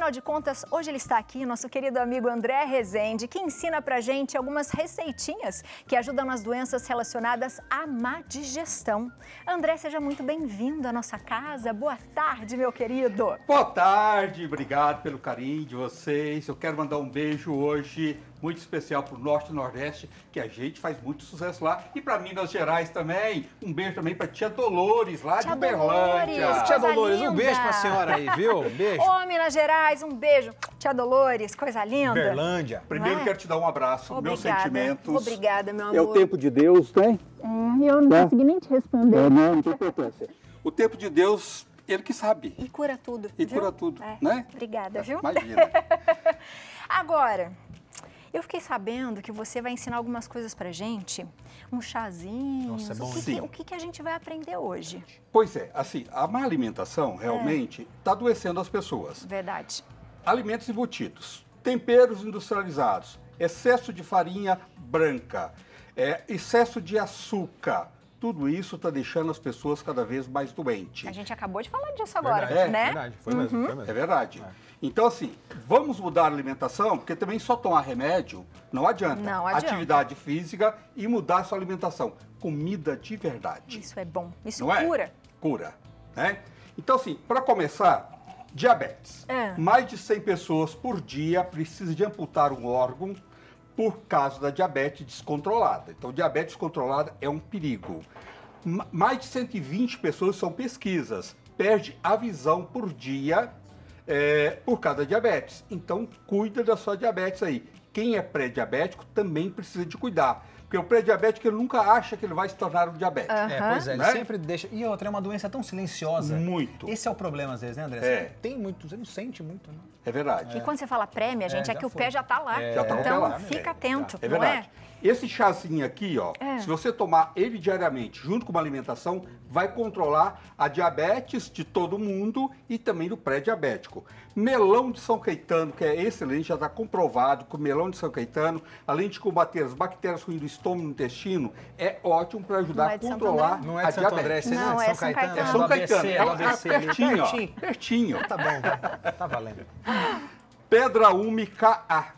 Afinal de contas, hoje ele está aqui, nosso querido amigo André Rezende, que ensina pra gente algumas receitinhas que ajudam nas doenças relacionadas à má digestão. André, seja muito bem-vindo à nossa casa. Boa tarde, meu querido. Boa tarde, obrigado pelo carinho de vocês. Eu quero mandar um beijo hoje muito especial para o Norte e Nordeste, que a gente faz muito sucesso lá. E para Minas Gerais também. Um beijo também para Tia Dolores, lá tia de Uberlândia. Dolores, tia Dolores, linda. um beijo para a senhora aí, viu? Um beijo. Ô, Minas Gerais, um beijo. Tia Dolores, coisa linda. Uberlândia. Primeiro é? quero te dar um abraço, Obrigada. meus sentimentos. Obrigada, meu amor. É o tempo de Deus, tem É, eu não é. consegui nem te responder. não, não tem importância. O tempo de Deus ele que sabe. E cura tudo. E viu? cura tudo, é. né? Obrigada, é, viu? Imagina. Agora, eu fiquei sabendo que você vai ensinar algumas coisas pra gente, um chazinho, Nossa, é bom. o, que, que, o que, a gente vai aprender hoje? Pois é, assim, a má alimentação é. realmente está adoecendo as pessoas. Verdade. Alimentos embutidos, temperos industrializados, excesso de farinha branca, é, excesso de açúcar, tudo isso está deixando as pessoas cada vez mais doentes. A gente acabou de falar disso agora, verdade, é. né? É verdade, foi, uhum. mesmo, foi mesmo, É verdade. É. Então, assim, vamos mudar a alimentação, porque também só tomar remédio não adianta. Não adianta. Atividade física e mudar sua alimentação. Comida de verdade. Isso é bom. Isso não é? cura. É? Cura, né? Então, assim, para começar, diabetes. É. Mais de 100 pessoas por dia precisam de amputar um órgão por causa da diabetes descontrolada. Então, diabetes controlada é um perigo. Mais de 120 pessoas são pesquisas, perde a visão por dia é, por causa da diabetes. Então, cuida da sua diabetes aí. Quem é pré-diabético também precisa de cuidar. Porque o pré-diabético ele nunca acha que ele vai se tornar um diabético. É, pois é, né? ele sempre deixa. E outra, é uma doença tão silenciosa. Muito. Esse é o problema, às vezes, né, André? é. tem muito, você não sente muito, né? É verdade. E quando você fala prêmio, é, gente, é, que o pé já está lá. É. Já tá então, lá. fica é. atento. É verdade. Esse chazinho aqui, ó, se você tomar ele diariamente junto com uma alimentação, vai controlar a diabetes de todo mundo e também do pré-diabético. Melão de São Caetano, que é excelente, já está comprovado que o melão de São Caetano, além de combater as bactérias ruins do estômago no intestino é ótimo para ajudar é a controlar não é de Santo a diabetes. André, não, é, de é São, São Caetano. É São Caetano. É São Caetano. É, pertinho, pertinho. pertinho. Tá bom, tá valendo. Pedra Ume KA.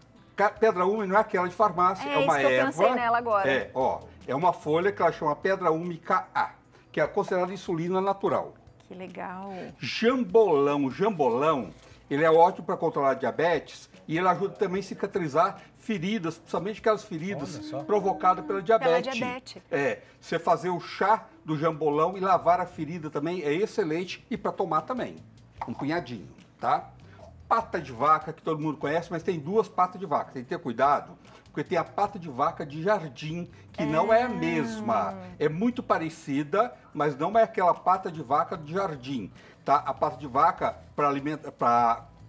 Pedra Ume não é aquela de farmácia, é, é uma isso que eu erva. nela agora. É, ó, é uma folha que ela chama Pedra Ume KA, que é considerada insulina natural. Que legal. Jambolão, jambolão, ele é ótimo para controlar diabetes e ele ajuda também a cicatrizar feridas, principalmente aquelas feridas provocadas pela diabetes. Pela diabetes. É, você fazer o chá do jambolão e lavar a ferida também é excelente e para tomar também, um punhadinho, tá? Pata de vaca que todo mundo conhece, mas tem duas patas de vaca, tem que ter cuidado. Porque tem a pata de vaca de jardim, que é. não é a é. mesma. É muito parecida, mas não é aquela pata de vaca de jardim. Tá? A pata de vaca, para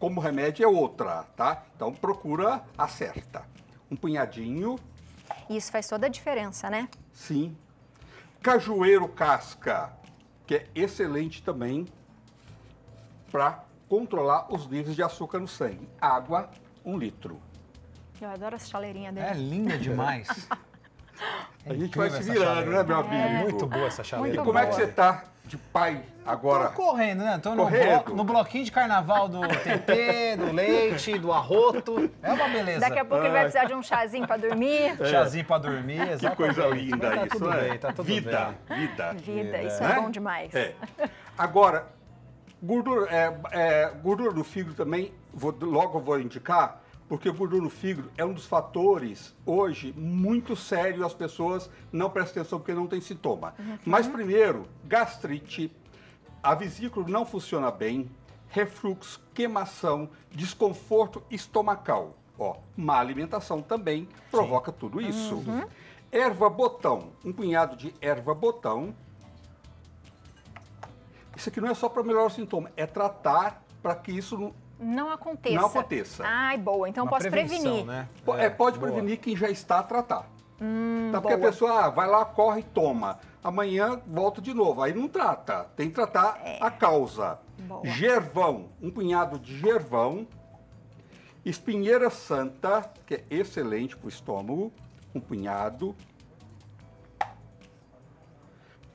como remédio é outra, tá? Então procura a certa. Um punhadinho. Isso faz toda a diferença, né? Sim. Cajueiro casca, que é excelente também para controlar os níveis de açúcar no sangue. Água, um litro. Eu adoro essa chaleirinha dele. É linda demais. é a gente é vai se virando, né, meu amigo? É. Muito boa essa chaleira. e como boa. é que você tá de pai Agora. Tô correndo, né? Tô no, blo no, bloquinho de carnaval do TT, do leite, do arroto. É uma beleza. Daqui a pouco ele vai precisar de um chazinho pra dormir. É. Chazinho pra dormir, exatamente. Que coisa linda tá isso, né? tá tudo vida, bem. vida. Vida, isso é, é bom demais. É. Agora, gordura, é, é, gordura do fígado também, vou, logo vou indicar, porque gordura no fígado é um dos fatores hoje muito sério as pessoas não prestam atenção porque não tem sintoma. Uhum. Mas primeiro, gastrite, a vesícula não funciona bem, refluxo, queimação, desconforto estomacal. Ó, má alimentação também provoca Sim. tudo isso. Uhum. Erva botão, um punhado de erva botão. Isso aqui não é só para melhorar o sintoma, é tratar para que isso não, não aconteça. Não aconteça. Ai, boa. Então Uma posso prevenir. Né? É, é, pode boa. prevenir quem já está a tratar. Hum, tá? Porque boa. a pessoa ah, vai lá, corre e toma. Amanhã volta de novo. Aí não trata. Tem que tratar é. a causa. Boa. Gervão, um punhado de gervão. Espinheira santa, que é excelente para o estômago, um punhado.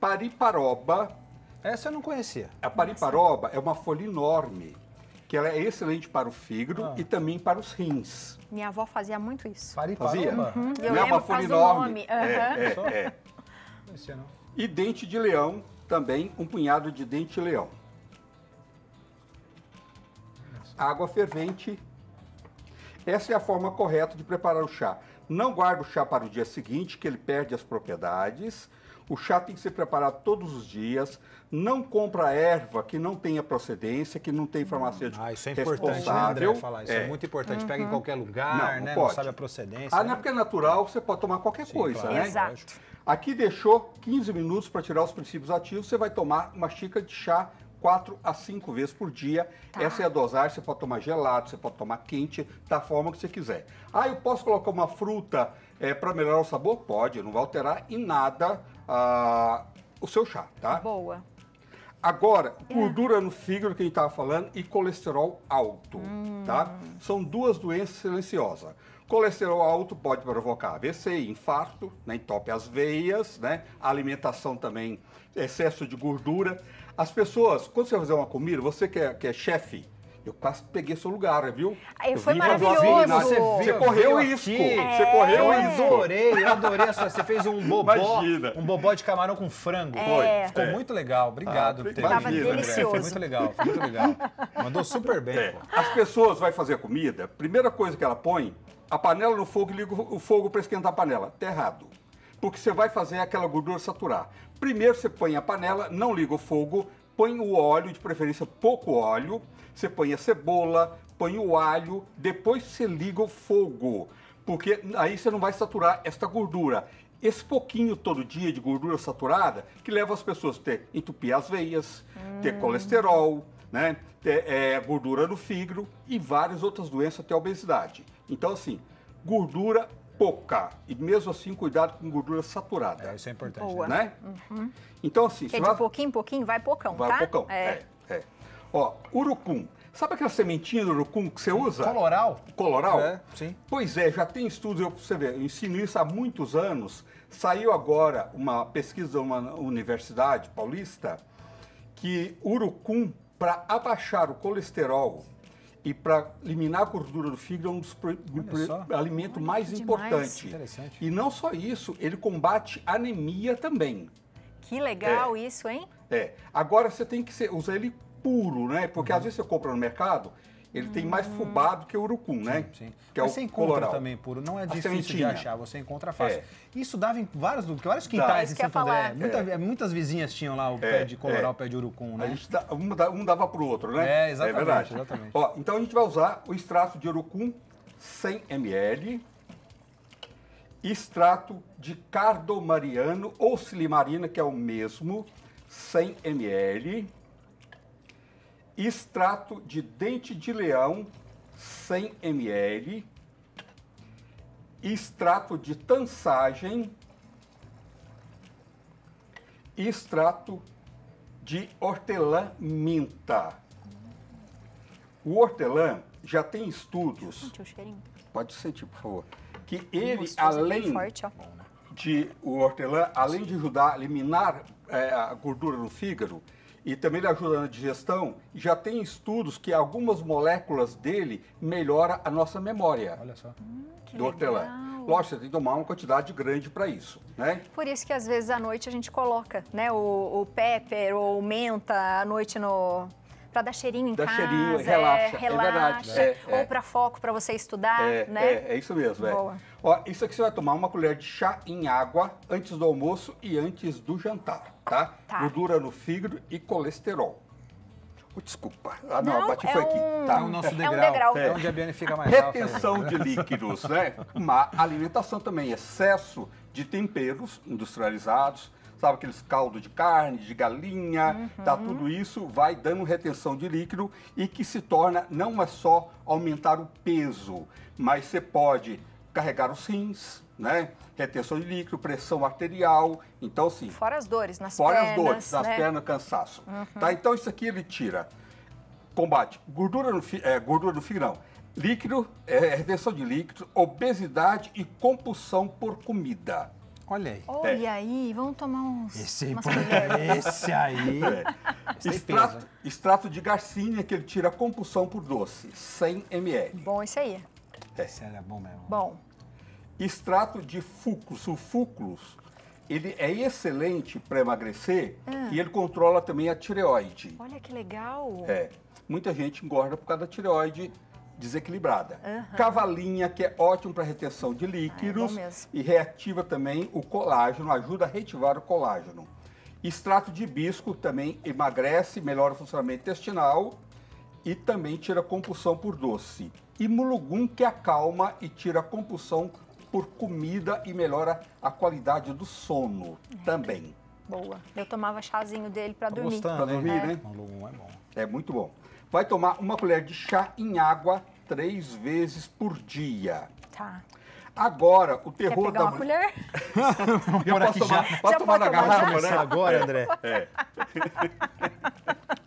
Pariparoba. Essa eu não conhecia. A pariparoba Nossa. é uma folha enorme que ela é excelente para o fígado ah. e também para os rins. Minha avó fazia muito isso. Fazia? Uhum. É Eu lembro por enorme. Nome. Uhum. É, é, é. E dente de leão também, um punhado de dente de leão. Água fervente. Essa é a forma correta de preparar o chá. Não guarde o chá para o dia seguinte, que ele perde as propriedades. O chá tem que ser preparado todos os dias. Não compra erva que não tenha procedência, que não tem farmacêutico ah, isso é importante, né, responsável. Né, falar. Isso é. é muito importante. Uhum. Pega em uhum. qualquer lugar, não, né, não né? Pode. Não sabe a procedência. Ah, né? porque é natural, você pode tomar qualquer Sim, coisa, claro. né? Exato. Aqui deixou 15 minutos para tirar os princípios ativos. Você vai tomar uma xícara de chá 4 a 5 vezes por dia. Tá. Essa é a dosagem, você pode tomar gelado, você pode tomar quente, da forma que você quiser. Ah, eu posso colocar uma fruta é, eh, para melhorar o sabor? Pode, não vai alterar em nada ah, o seu chá, tá? Boa. Agora, é. gordura no fígado, que a gente estava falando, e colesterol alto, tá? hum. tá? São duas doenças silenciosas. Colesterol alto pode provocar AVC, infarto, né, entope as veias, né? Alimentação também, excesso de gordura. As pessoas, quando você fazer uma comida, você que é, que é chefe, eu quase peguei seu lugar, viu? Aí, foi vi maravilhoso. Você, viu, você correu isso. É. Você correu eu isso. Eu adorei, eu adorei. Sua, você fez um bobó, Imagina. um bobó de camarão com frango. É. Ficou é. muito legal. Obrigado. Ah, Estava né? delicioso. Foi muito legal, muito legal. Mandou super bem. É. As pessoas vai fazer comida, primeira coisa que ela põe, a panela no fogo e liga o fogo para esquentar a panela. Tá errado. Porque você vai fazer aquela gordura saturar. Primeiro você põe a panela, não liga o fogo, põe o óleo, de preferência pouco óleo, você põe a cebola, põe o alho, depois você liga o fogo, porque aí você não vai saturar esta gordura. Esse pouquinho todo dia de gordura saturada que leva as pessoas a ter entupir as veias, hum. ter colesterol, né? ter é, gordura no fígado e várias outras doenças até a obesidade. Então, assim, gordura pouca. E mesmo assim, cuidado com gordura saturada. É, isso é importante. Boa. Né? Uhum. Então, assim... Que de pouquinho em pouquinho vai pocão, vai tá? Vai pocão, é. é. é. Ó, urucum. Sabe aquela sementinha do urucum que você usa? Coloral. Coloral? É, sim. Pois é, já tem estudos, eu, você vê, eu ensino isso há muitos anos. Saiu agora uma pesquisa de uma universidade paulista que urucum, para abaixar o colesterol e para eliminar a gordura do fígado é um dos alimentos mais importantes. E não só isso, ele combate anemia também. Que legal é. isso, hein? É. Agora você tem que ser, usar ele puro, né? Porque uhum. às vezes você compra no mercado, ele tem mais fubá do que o urucum, né? Sim. Que é Mas você encontra coloral. também puro, não é, é difícil de achar, você encontra fácil. É. Isso dava em vários, vários quintais em Santo André. Muita, é. Muitas vizinhas tinham lá o é, pé de é. coloral, o pé de urucum, né? Dá, um, dava para o outro, né? É, exatamente. É verdade. Exatamente. Ó, então a gente vai usar o extrato de urucum 100 ml, extrato de cardomariano ou silimarina, que é o mesmo, 100 ml, extrato de dente de leão 100 ml, extrato de tançagem, extrato de hortelã minta. O hortelã já tem estudos. É Pode sentir, tipo, por favor. Que ele, além forte, de o hortelã, além de ajudar a eliminar é, a gordura no fígado, e também ele ajuda na digestão. Já tem estudos que algumas moléculas dele melhora a nossa memória. Olha só. Hum, do hortelã. Lógico, você tem que tomar uma quantidade grande para isso, né? Por isso que às vezes à noite a gente coloca, né, o, o pepper ou menta à noite no para dar cheirinho em Dá casa. Cheirinho, relaxa, é, relaxa. É verdade, né? É, ou é. para foco, para você estudar, é, né? É, isso mesmo, Boa. Ó, isso aqui você vai tomar uma colher de chá em água antes do almoço e antes do jantar, tá? tá. Gordura no fígado e colesterol. Desculpa. Ah, não, não bati é foi aqui. Um... Tá. o nosso degrau. É, um degrau. é onde a Biane fica mais Retenção alta, de líquidos, né? uma alimentação também. Excesso de temperos industrializados, sabe aqueles caldo de carne, de galinha, uhum. tá? Tudo isso vai dando retenção de líquido e que se torna não é só aumentar o peso, mas você pode carregar os rins, né? Retenção de líquido, pressão arterial, então sim. Fora as dores nas Fora pernas. Fora as dores nas né? pernas, cansaço. Tá? Uhum. Tá? Então isso aqui ele tira, combate gordura no, fi, é, gordura no fígado, não. líquido, é, retenção de líquido, obesidade e compulsão por comida. Olha aí. Olha é. aí, vamos tomar uns. Esse, é aí, esse aí. É. Extrato, extrato, de garcinha que ele tira a compulsão por doce, 100 ml. Bom, isso aí. É. Esse é bom mesmo. Bom. Extrato de fúculos, o fúculos, ele é excelente para emagrecer ah. e ele controla também a tireoide. Olha que legal. É. Muita gente engorda por causa da tireoide desequilibrada. Uhum. Cavalinha, que é ótimo para retenção de líquidos ah, é, é e reativa também o colágeno, ajuda a reativar o colágeno. Extrato de hibisco também emagrece, melhora o funcionamento intestinal e também tira compulsão por doce. E mulugum, que acalma e tira compulsão por comida e melhora a qualidade do sono uhum. também. Boa. Eu tomava chazinho dele para dormir. Gostando, pra dormir, né? Imulugum é bom. É muito bom vai tomar uma colher de chá em água três vezes por dia. Tá. Agora, o terror Quer pegar da. Uma colher? eu posso aqui tomar, já. Pode já tomar, na garrafa, né? Agora, André. É.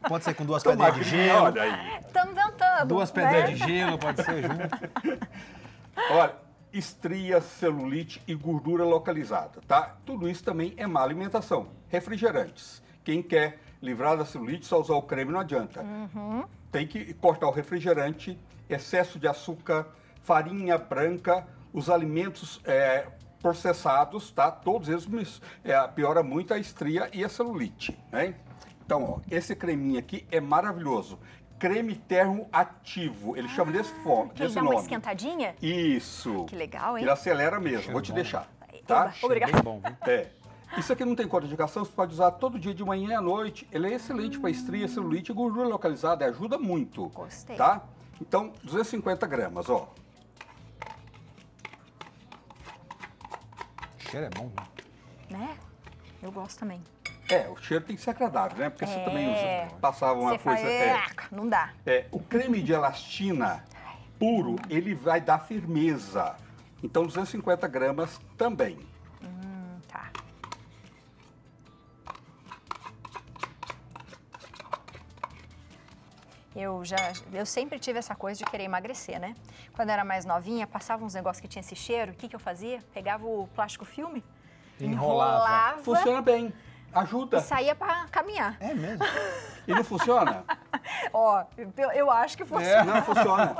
Pode ser com duas Toma pedrinhas de gelo. Olha aí. Estamos tentando. Duas né? pedrinhas de gelo, pode ser junto. Olha, estria, celulite e gordura localizada, tá? Tudo isso também é má alimentação. Refrigerantes quem quer livrar da celulite, só usar o creme não adianta. Uhum. Tem que cortar o refrigerante, excesso de açúcar, farinha branca, os alimentos é, processados, tá? Todos eles é, piora muito a estria e a celulite, né? Então, ó, esse creminho aqui é maravilhoso. Creme termo ativo, ele ah, chama desse, forma, desse dá uma esquentadinha? Isso. Que legal, hein? Ele acelera mesmo, vou te bom. deixar, tá? Obrigada. Bom, é. Isso aqui não tem contraindicação, você pode usar todo dia de manhã e à noite. Ele é excelente hum. para estria, celulite e gordura localizada, ajuda muito. Gostei. Tá? Então, 250 gramas, ó. O cheiro é bom, né? Né? Eu gosto também. É, o cheiro tem que ser agradável, né? Porque é... você também usa, passava uma você coisa... Fala, é, não dá. É, o creme de elastina puro, ele vai dar firmeza. Então, 250 gramas também. Eu já, eu sempre tive essa coisa de querer emagrecer, né? Quando eu era mais novinha, passava uns negócios que tinha esse cheiro, o que, que eu fazia? Pegava o plástico filme, enrolava. enrolava Funciona bem. Ajuda. E saía para caminhar. É mesmo? E não funciona? Ó, eu, eu, acho que funciona. É, não, funciona.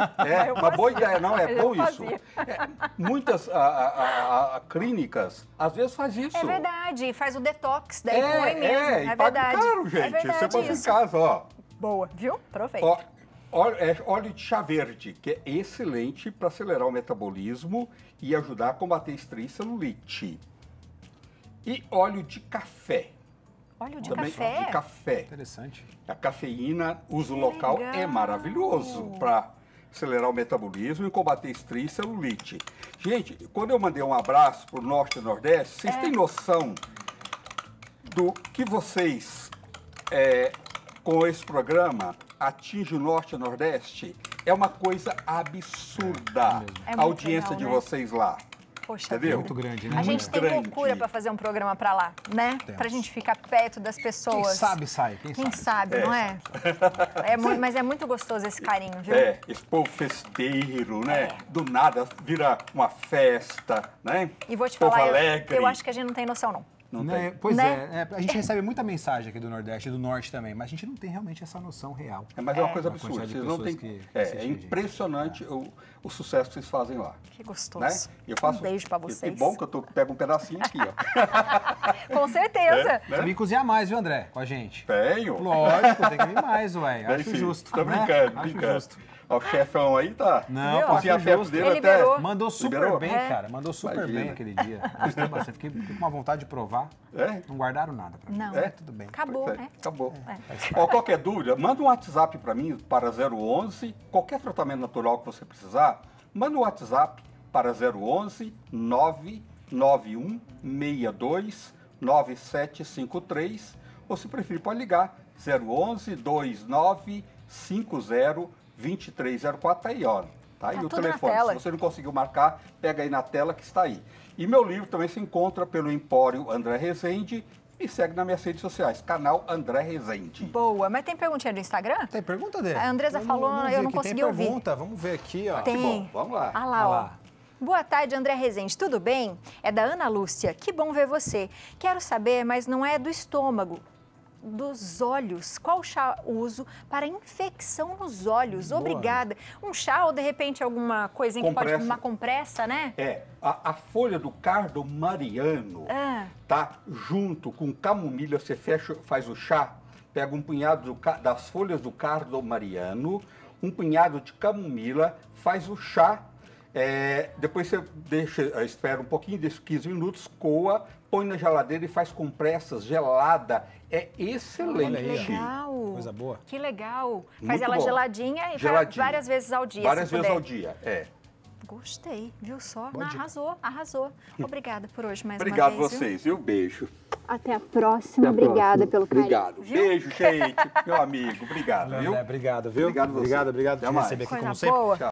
É uma boa ideia, não, é bom isso. É, muitas a, a, a, clínicas, às vezes, faz é isso. É verdade, faz o detox, daí é, põe mesmo, é, é verdade. Claro, caro, é gente, é verdade, você põe em casa, ó. Boa. Viu? Aproveita. Ó, óleo, é, óleo de chá verde, que é excelente para acelerar o metabolismo e ajudar a combater estresse e celulite. E óleo de café. Óleo de Também café? de café. Interessante. A cafeína, uso local, é maravilhoso para acelerar o metabolismo e combater estresse e celulite. Gente, quando eu mandei um abraço para o Norte e Nordeste, vocês é. têm noção do que vocês é, com esse programa atinge o norte e o nordeste é uma coisa absurda é, é a audiência legal, de né? vocês lá. Poxa, É muito grande, né? A gente tem grande. loucura para fazer um programa para lá, né? Para a gente ficar perto das pessoas. Quem sabe sai, quem, quem sabe. sabe é. não é? é mas é muito gostoso esse carinho, viu? É, esse povo festeiro, né? É. Do nada vira uma festa, né? E vou te povo falar, eu, eu acho que a gente não tem noção, não. Não né? tem. Pois né? É, é, a gente recebe muita mensagem aqui do Nordeste e do Norte também, mas a gente não tem realmente essa noção real. É, mas é, uma é, coisa uma absurda. Vocês não tem, que, é, que é impressionante o, o, sucesso que vocês fazem lá. Que gostoso. Né? Eu faço, um beijo pra vocês. Que bom que eu tô, pego um pedacinho aqui, ó. com certeza. É, né? Vem cozinhar mais, viu, André, com a gente? Tenho. Lógico, tem que vir mais, ué. Acho Bem, justo. Tô brincando, né? brincando. Acho justo. Ó, o chefão aí tá. Não, o tinha dele ele até. Liberou. Mandou super liberou. bem, é. cara. Mandou super Imagina. bem aquele dia. Você Fiquei, né, fiquei, com uma vontade de provar. É? Não guardaram nada pra mim. Não. É? Tudo bem. Acabou, né? Acabou. É. Ó, qualquer dúvida, manda um WhatsApp pra mim, para 011. Qualquer tratamento natural que você precisar, manda um WhatsApp para 011 991 62 9753 ou se preferir pode ligar 011 29 50 2304 tá aí, ó. Tá aí tá o telefone. Se você não conseguiu marcar, pega aí na tela que está aí. E meu livro também se encontra pelo Empório André Rezende me segue nas minhas redes sociais, canal André Rezende. Boa, mas tem perguntinha do Instagram? Tem pergunta dele. A Andresa vamos, falou, vamos eu não consegui tem ouvir. Tem pergunta, vamos ver aqui, ó. Tem. Bom, vamos lá. Ah lá, ah lá. Boa tarde, André Rezende. Tudo bem? É da Ana Lúcia. Que bom ver você. Quero saber, mas não é do estômago dos olhos. Qual chá uso para infecção nos olhos? Boa. Né? Obrigada. Um chá ou de repente alguma coisa que pode uma compressa, né? É, a, a folha do cardo mariano, ah. tá? Junto com camomila, você fecha, faz o chá, pega um punhado do, das folhas do cardo mariano, um punhado de camomila, faz o chá é, depois você deixa, espera um pouquinho, deixa 15 minutos, coa, põe na geladeira e faz compressas gelada. É excelente. que legal. Coisa boa. Que legal. Faz Muito ela geladinha e geladinha. várias vezes ao dia. Várias vezes puder. ao dia, é. Gostei, viu só? Não, arrasou, arrasou. Obrigada por hoje mais Obrigado uma vez. Obrigado vocês, viu? Beijo. Até a próxima. Até a Obrigada próxima. pelo carinho. Obrigado. Beijo, gente. Meu amigo. Obrigado, viu? Obrigado, viu? Obrigado, você. obrigado, obrigado por receber aqui, Coisa como boa. sempre. Tchau.